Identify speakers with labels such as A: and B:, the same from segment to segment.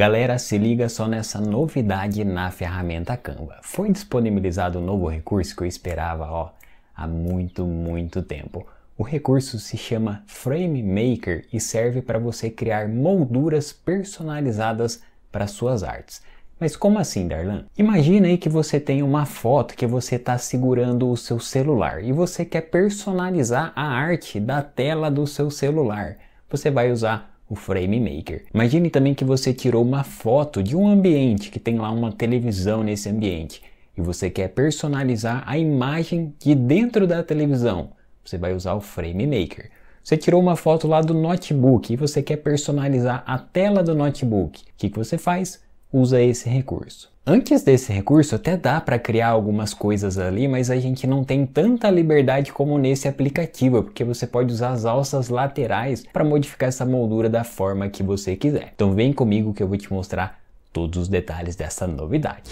A: Galera, se liga só nessa novidade na ferramenta Canva. Foi disponibilizado um novo recurso que eu esperava ó, há muito, muito tempo. O recurso se chama Frame Maker e serve para você criar molduras personalizadas para suas artes. Mas como assim, Darlan? Imagina aí que você tem uma foto que você está segurando o seu celular e você quer personalizar a arte da tela do seu celular. Você vai usar o Frame Maker. Imagine também que você tirou uma foto de um ambiente que tem lá uma televisão nesse ambiente e você quer personalizar a imagem de dentro da televisão. Você vai usar o Frame Maker. Você tirou uma foto lá do notebook e você quer personalizar a tela do notebook. O que, que você faz? Usa esse recurso. Antes desse recurso até dá para criar algumas coisas ali, mas a gente não tem tanta liberdade como nesse aplicativo, porque você pode usar as alças laterais para modificar essa moldura da forma que você quiser. Então vem comigo que eu vou te mostrar todos os detalhes dessa novidade.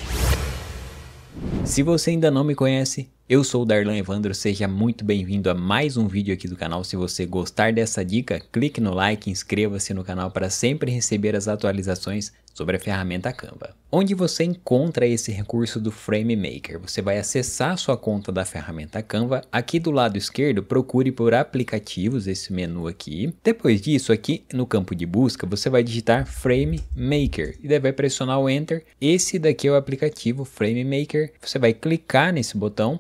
A: Se você ainda não me conhece, eu sou o Darlan Evandro, seja muito bem-vindo a mais um vídeo aqui do canal. Se você gostar dessa dica, clique no like, inscreva-se no canal para sempre receber as atualizações sobre a ferramenta Canva. Onde você encontra esse recurso do Frame Maker? Você vai acessar sua conta da ferramenta Canva. Aqui do lado esquerdo, procure por aplicativos, esse menu aqui. Depois disso, aqui no campo de busca, você vai digitar Frame Maker e deve pressionar o Enter. Esse daqui é o aplicativo Frame Maker. Você vai clicar nesse botão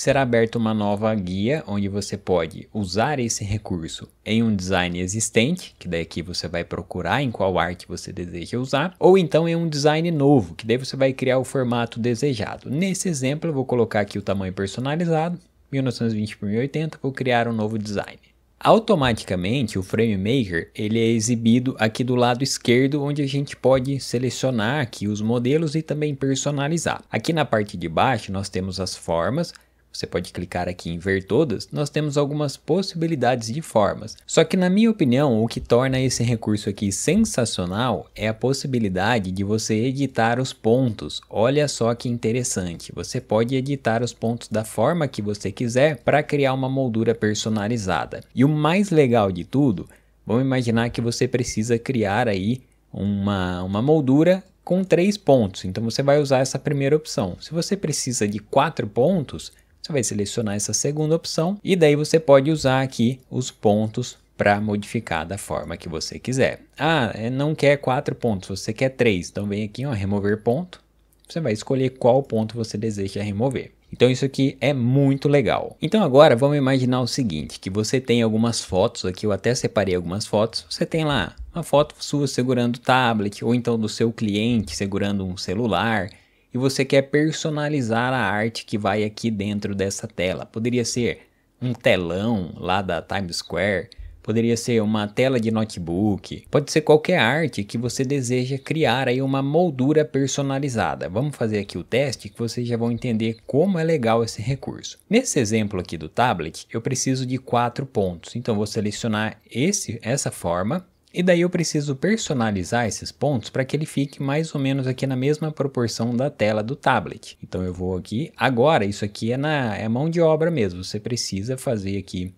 A: será aberta uma nova guia onde você pode usar esse recurso em um design existente, que daí aqui você vai procurar em qual arte você deseja usar, ou então em um design novo, que daí você vai criar o formato desejado. Nesse exemplo, eu vou colocar aqui o tamanho personalizado, 1920x1080, vou criar um novo design. Automaticamente o Maker ele é exibido aqui do lado esquerdo onde a gente pode selecionar aqui os modelos e também personalizar. Aqui na parte de baixo nós temos as formas você pode clicar aqui em ver todas, nós temos algumas possibilidades de formas. Só que na minha opinião, o que torna esse recurso aqui sensacional é a possibilidade de você editar os pontos. Olha só que interessante, você pode editar os pontos da forma que você quiser para criar uma moldura personalizada. E o mais legal de tudo, vamos imaginar que você precisa criar aí uma, uma moldura com três pontos, então você vai usar essa primeira opção. Se você precisa de quatro pontos, você vai selecionar essa segunda opção e daí você pode usar aqui os pontos para modificar da forma que você quiser. Ah, é, não quer quatro pontos, você quer três. Então vem aqui, ó, remover ponto. Você vai escolher qual ponto você deseja remover. Então isso aqui é muito legal. Então agora vamos imaginar o seguinte, que você tem algumas fotos aqui, eu até separei algumas fotos. Você tem lá uma foto sua segurando o tablet ou então do seu cliente segurando um celular e você quer personalizar a arte que vai aqui dentro dessa tela. Poderia ser um telão lá da Times Square, poderia ser uma tela de notebook, pode ser qualquer arte que você deseja criar aí uma moldura personalizada. Vamos fazer aqui o teste que vocês já vão entender como é legal esse recurso. Nesse exemplo aqui do tablet, eu preciso de quatro pontos, então vou selecionar esse, essa forma, e daí eu preciso personalizar esses pontos para que ele fique mais ou menos aqui na mesma proporção da tela do tablet. Então eu vou aqui, agora isso aqui é, na, é mão de obra mesmo, você precisa fazer aqui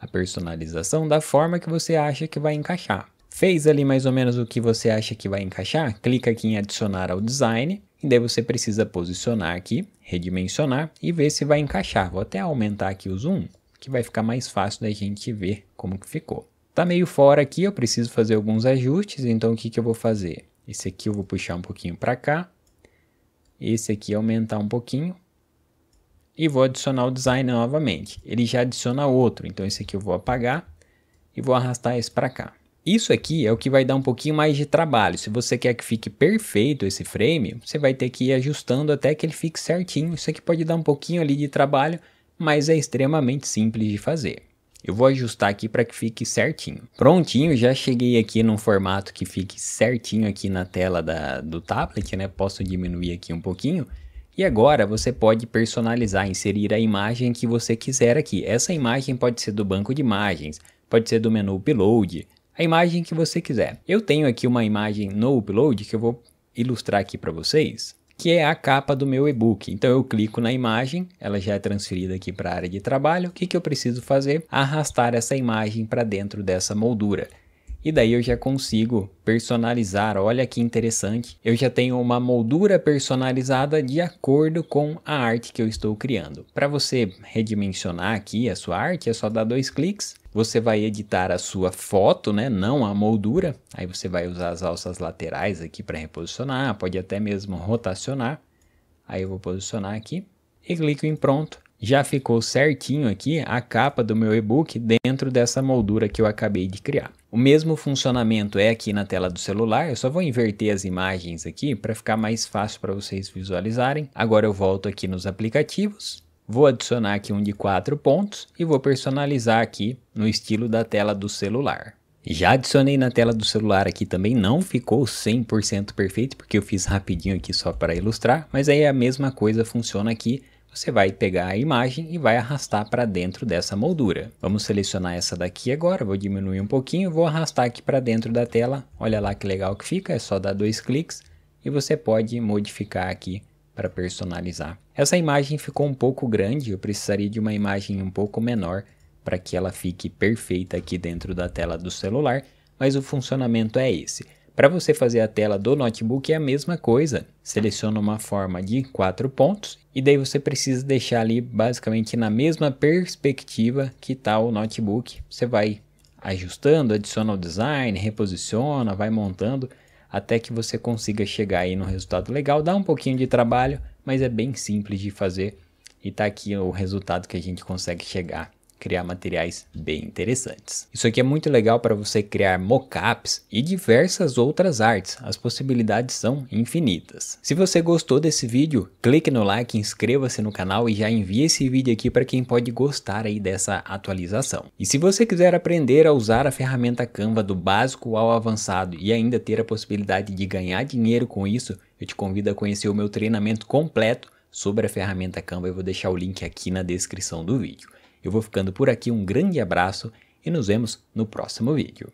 A: a personalização da forma que você acha que vai encaixar. Fez ali mais ou menos o que você acha que vai encaixar? Clica aqui em adicionar ao design e daí você precisa posicionar aqui, redimensionar e ver se vai encaixar. Vou até aumentar aqui o zoom, que vai ficar mais fácil da gente ver como que ficou. Tá meio fora aqui, eu preciso fazer alguns ajustes, então o que, que eu vou fazer? Esse aqui eu vou puxar um pouquinho para cá, esse aqui aumentar um pouquinho, e vou adicionar o design novamente. Ele já adiciona outro, então esse aqui eu vou apagar e vou arrastar esse para cá. Isso aqui é o que vai dar um pouquinho mais de trabalho. Se você quer que fique perfeito esse frame, você vai ter que ir ajustando até que ele fique certinho. Isso aqui pode dar um pouquinho ali de trabalho, mas é extremamente simples de fazer. Eu vou ajustar aqui para que fique certinho. Prontinho, já cheguei aqui num formato que fique certinho aqui na tela da, do tablet, né? Posso diminuir aqui um pouquinho. E agora você pode personalizar, inserir a imagem que você quiser aqui. Essa imagem pode ser do banco de imagens, pode ser do menu Upload, a imagem que você quiser. Eu tenho aqui uma imagem no Upload que eu vou ilustrar aqui para vocês que é a capa do meu e-book. Então eu clico na imagem, ela já é transferida aqui para a área de trabalho. O que, que eu preciso fazer? Arrastar essa imagem para dentro dessa moldura. E daí eu já consigo personalizar, olha que interessante. Eu já tenho uma moldura personalizada de acordo com a arte que eu estou criando. Para você redimensionar aqui a sua arte, é só dar dois cliques. Você vai editar a sua foto, né? não a moldura. Aí você vai usar as alças laterais aqui para reposicionar, pode até mesmo rotacionar. Aí eu vou posicionar aqui e clico em pronto já ficou certinho aqui a capa do meu e-book dentro dessa moldura que eu acabei de criar. O mesmo funcionamento é aqui na tela do celular, eu só vou inverter as imagens aqui para ficar mais fácil para vocês visualizarem. Agora eu volto aqui nos aplicativos, vou adicionar aqui um de quatro pontos e vou personalizar aqui no estilo da tela do celular. Já adicionei na tela do celular aqui também, não ficou 100% perfeito, porque eu fiz rapidinho aqui só para ilustrar, mas aí a mesma coisa funciona aqui você vai pegar a imagem e vai arrastar para dentro dessa moldura. Vamos selecionar essa daqui agora, vou diminuir um pouquinho, vou arrastar aqui para dentro da tela, olha lá que legal que fica, é só dar dois cliques e você pode modificar aqui para personalizar. Essa imagem ficou um pouco grande, eu precisaria de uma imagem um pouco menor para que ela fique perfeita aqui dentro da tela do celular, mas o funcionamento é esse. Para você fazer a tela do notebook é a mesma coisa. Seleciona uma forma de quatro pontos e daí você precisa deixar ali basicamente na mesma perspectiva que está o notebook. Você vai ajustando, adiciona o design, reposiciona, vai montando até que você consiga chegar aí no resultado legal. Dá um pouquinho de trabalho, mas é bem simples de fazer e está aqui o resultado que a gente consegue chegar criar materiais bem interessantes. Isso aqui é muito legal para você criar mockups e diversas outras artes, as possibilidades são infinitas. Se você gostou desse vídeo, clique no like, inscreva-se no canal e já envie esse vídeo aqui para quem pode gostar aí dessa atualização. E se você quiser aprender a usar a ferramenta Canva do básico ao avançado e ainda ter a possibilidade de ganhar dinheiro com isso, eu te convido a conhecer o meu treinamento completo sobre a ferramenta Canva, eu vou deixar o link aqui na descrição do vídeo. Eu vou ficando por aqui, um grande abraço e nos vemos no próximo vídeo.